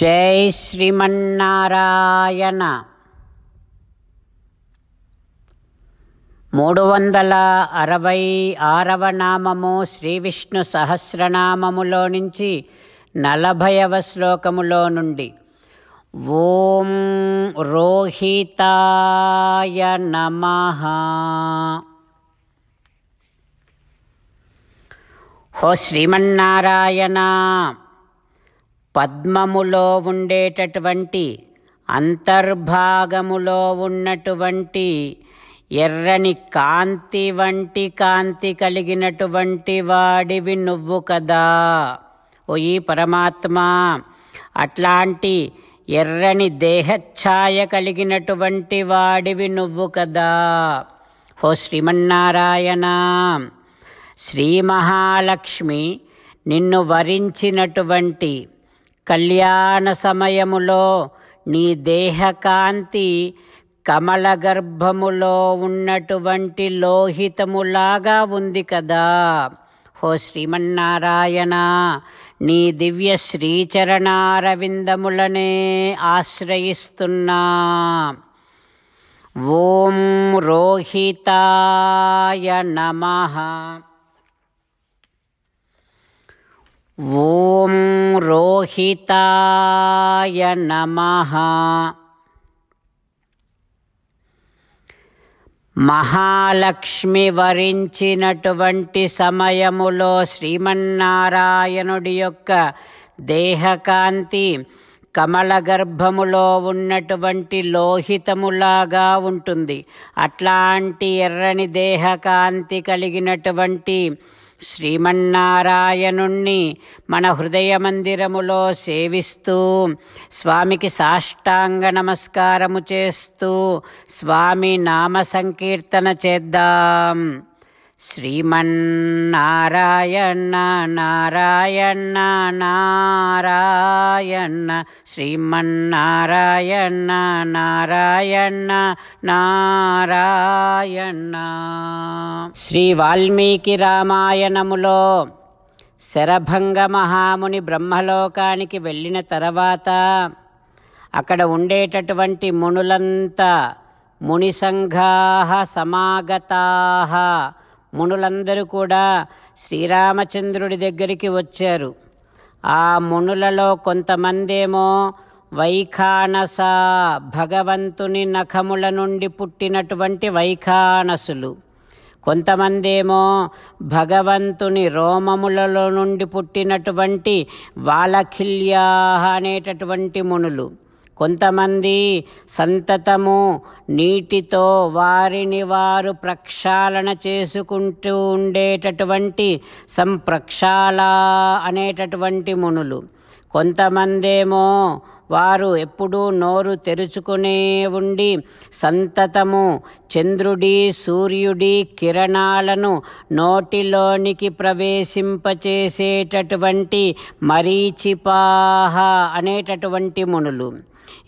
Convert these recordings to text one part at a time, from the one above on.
జై శ్రీమన్నారాయణ మూడు వందల అరవై ఆరవ నామము శ్రీ విష్ణు సహస్రనామములో నుంచి నలభైవ శ్లోకములో నుండి ఓం రోహితాయ నమ హో శ్రీమన్నారాయణ పద్మములో ఉండేటటువంటి అంతర్భాగములో ఉన్నటువంటి ఎర్రని కాంతి వంటి కాంతి కలిగినటువంటి వాడివి నువ్వు కదా ఓయి పరమాత్మ అట్లాంటి ఎర్రని దేహఛాయ కలిగినటువంటి వాడివి నువ్వు కదా హో శ్రీమన్నారాయణ శ్రీ మహాలక్ష్మి నిన్ను వరించినటువంటి కళ్యాణ సమయములో నీ దేహకాంతి కమలగర్భములో ఉన్నటువంటి లోహితములాగా ఉంది కదా హో శ్రీమన్నారాయణ నీ దివ్య శ్రీచరణారవిందములనే ఆశ్రయిస్తున్నా ఓం రోహితాయ నమ ఓ హితాయ నమ మహాలక్ష్మి వరించినటువంటి సమయములో శ్రీమన్నారాయణుడి యొక్క దేహకాంతి కమలగర్భములో ఉన్నటువంటి లోహితములాగా ఉంటుంది అట్లాంటి ఎర్రని దేహకాంతి కలిగినటువంటి శ్రీమన్నారాయణుణ్ణి మన హృదయ మందిరములో సేవిస్తూ స్వామికి సాష్టాంగ నమస్కారము చేస్తూ స్వామి నామ సంకీర్తన చేద్దాం శ్రీమన్నారాయణ నారాయణ నారాయణ శ్రీమన్నారాయణ నారాయణ నారాయణ శ్రీ వాల్మీకి రామాయణములో శరభంగ మహాముని బ్రహ్మలోకానికి వెళ్ళిన తర్వాత అక్కడ ఉండేటటువంటి మునులంతా సంఘా సమాగతా మునులందరూ కూడా శ్రీరామచంద్రుడి దగ్గరికి వచ్చారు ఆ మునులలో కొంతమందేమో వైఖానస భగవంతుని నఖముల నుండి పుట్టినటువంటి వైఖానసులు కొంతమందేమో భగవంతుని రోమములలో నుండి పుట్టినటువంటి వాలఖిల్యా అనేటటువంటి మునులు కొంతమంది సంతతము నీటితో వారిని వారు ప్రక్షాళన చేసుకుంటూ ఉండేటటువంటి సంప్రక్షాళ అనేటటువంటి మునులు కొంతమందేమో వారు ఎప్పుడూ నోరు తెరుచుకునే ఉండి సంతతము చంద్రుడి సూర్యుడి కిరణాలను నోటిలోనికి ప్రవేశింపచేసేటటువంటి మరీచిపాహ అనేటటువంటి మునులు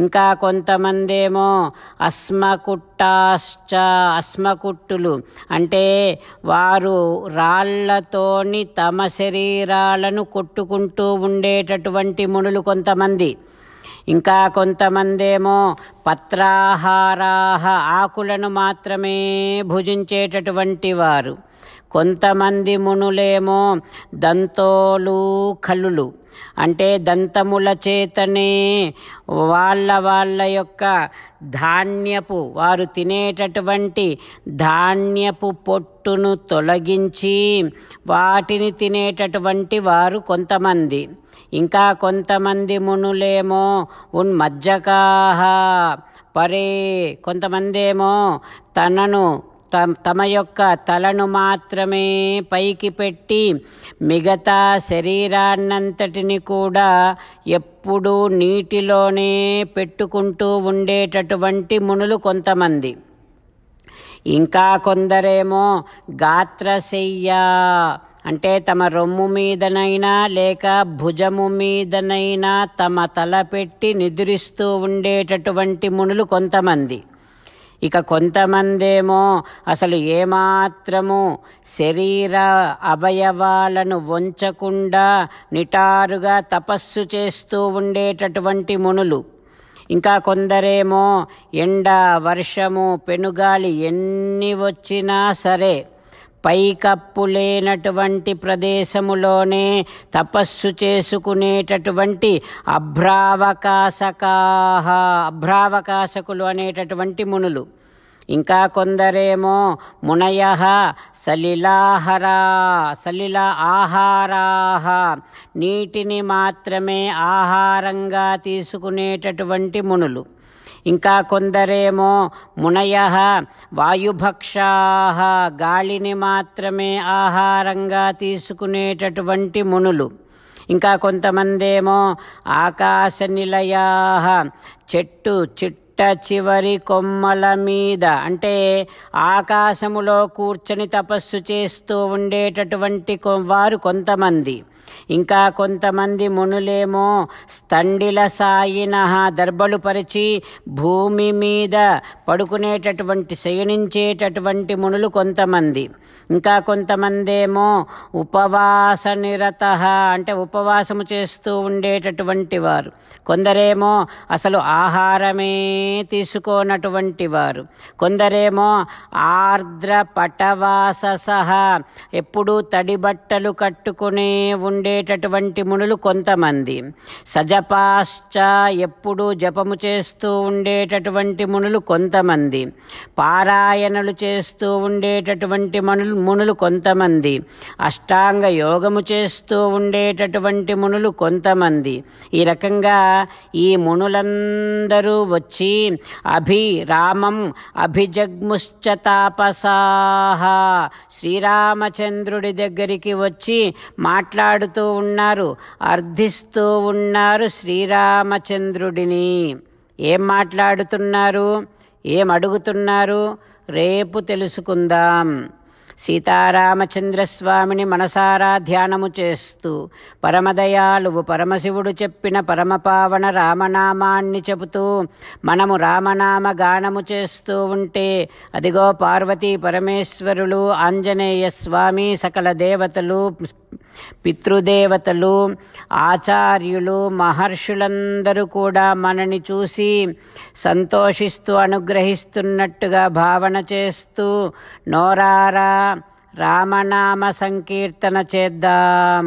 ఇంకా కొంతమందేమో అస్మకుట్టాశ్చ అస్మకుట్టులు అంటే వారు రాళ్లతోని తమ శరీరాలను కొట్టుకుంటూ ఉండేటటువంటి మునులు కొంతమంది ఇంకా కొంతమందేమో పత్రాహారాహ ఆకులను మాత్రమే భుజించేటటువంటి వారు కొంతమంది మునులేమో దంతోలు కలులు అంటే దంతముల చేతనే వాళ్ళ వాళ్ళ యొక్క ధాన్యపు వారు తినేటటువంటి ధాన్యపు పొట్టును తొలగించి వాటిని తినేటటువంటి వారు కొంతమంది ఇంకా కొంతమంది మునులేమో ఉన్ మజ్జకాహ పరే కొంతమందేమో తనను తమ యొక్క తలను మాత్రమే పైకి పెట్టి మిగతా శరీరాన్నంతటిని కూడా ఎప్పుడూ నీటిలోనే పెట్టుకుంటూ ఉండేటటువంటి మునులు కొంతమంది ఇంకా కొందరేమో గాత్రశయ్య అంటే తమ రొమ్ము మీదనైనా లేక భుజము మీదనైనా తమ తల పెట్టి నిద్రిస్తూ ఉండేటటువంటి మునులు కొంతమంది ఇక కొంతమందేమో అసలు ఏమాత్రము శరీర అవయవాలను వంచకుండా నిటారుగా తపస్సు చేస్తూ ఉండేటటువంటి మునులు ఇంకా కొందరేమో ఎండ వర్షము పెనుగాలి ఎన్ని వచ్చినా సరే పైకప్పు లేనటువంటి ప్రదేశములోనే తపస్సు చేసుకునేటటువంటి అభ్రావకాశకాహ అభ్రావకాశకులు అనేటటువంటి మునులు ఇంకా కొందరేమో మునయ సలిలాహరా సలిల ఆహారాహ నీటిని మాత్రమే ఆహారంగా తీసుకునేటటువంటి మునులు ఇంకా కొందరేమో మునయ వాయుభక్షా గాలిని మాత్రమే ఆహారంగా తీసుకునేటటువంటి మునులు ఇంకా కొంతమందేమో ఆకాశ నిలయా చెట్టు చెట్టు పుట్ట చివరి కొమ్మల మీద అంటే ఆకాశములో కూర్చొని తపస్సు చేస్తూ ఉండేటటువంటి వారు కొంతమంది ఇంకా కొంతమంది మునులేమో స్తండిల సాయిన దర్బలు పరిచి భూమి మీద పడుకునేటటువంటి శయనించేటటువంటి మునులు కొంతమంది ఇంకా కొంతమంది ఏమో ఉపవాస నిరత అంటే ఉపవాసము చేస్తూ ఉండేటటువంటి వారు కొందరేమో అసలు ఆహారమే తీసుకోనటువంటి వారు కొందరేమో ఆర్ద్ర సహా ఎప్పుడూ తడి బట్టలు కట్టుకునే ఉండేటటువంటి మునులు కొంతమంది సజపాశ్చ ఎప్పుడూ జపము చేస్తూ ఉండేటటువంటి మునులు కొంతమంది పారాయణలు చేస్తూ ఉండేటటువంటి మనులు మునులు కొంతమంది అష్టాంగ యోగము చేస్తూ ఉండేటటువంటి మునులు కొంతమంది ఈ రకంగా ఈ మునులందరూ వచ్చి అభిరామం అభిజగ్ముశ్చ తాపసాహ శ్రీరామచంద్రుడి దగ్గరికి వచ్చి మాట్లాడుతూ ఉన్నారు అర్థిస్తూ ఉన్నారు శ్రీరామచంద్రుడిని ఏం మాట్లాడుతున్నారు ఏం అడుగుతున్నారు రేపు తెలుసుకుందాం సీతారామచంద్రస్వామిని మనసారా ధ్యానము చేస్తూ పరమదయాలువు పరమశివుడు చెప్పిన పరమపావన రామనామాన్ని చెబుతూ మనము రామనామ గానము చేస్తూ ఉంటే అదిగో పార్వతీ పరమేశ్వరులు ఆంజనేయ స్వామి సకల దేవతలు పితృదేవతలు ఆచార్యులు మహర్షులందరూ కూడా మనని చూసి సంతోషిస్తూ అనుగ్రహిస్తున్నట్టుగా భావన చేస్తూ నోరారా రామనామ సంకీర్తన చేద్దాం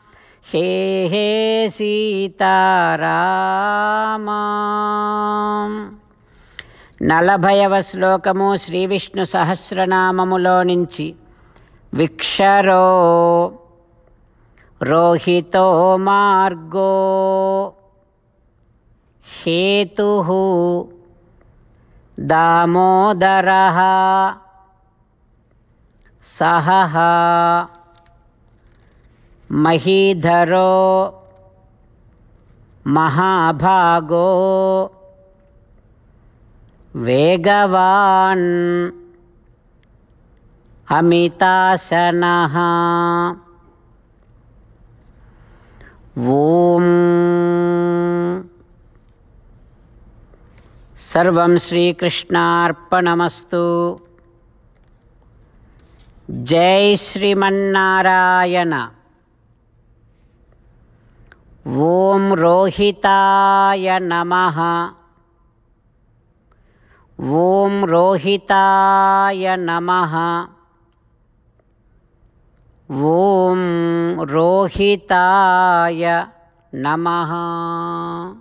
హే హే సీతారామ శ్లోకము శ్రీ విష్ణు సహస్రనామములో నుంచి విక్షరో రోహితో మార్గో హేతు దామోదర సహ महीधरो महाभागो वेगवान् अमितासनः ॐ सर्वं श्रीकृष्णार्पणमस्तु जय श्रीमन्नारायण ॐ रोहिताय नमः ॐ रोहिताय नमः ॐ रोहिताय नमः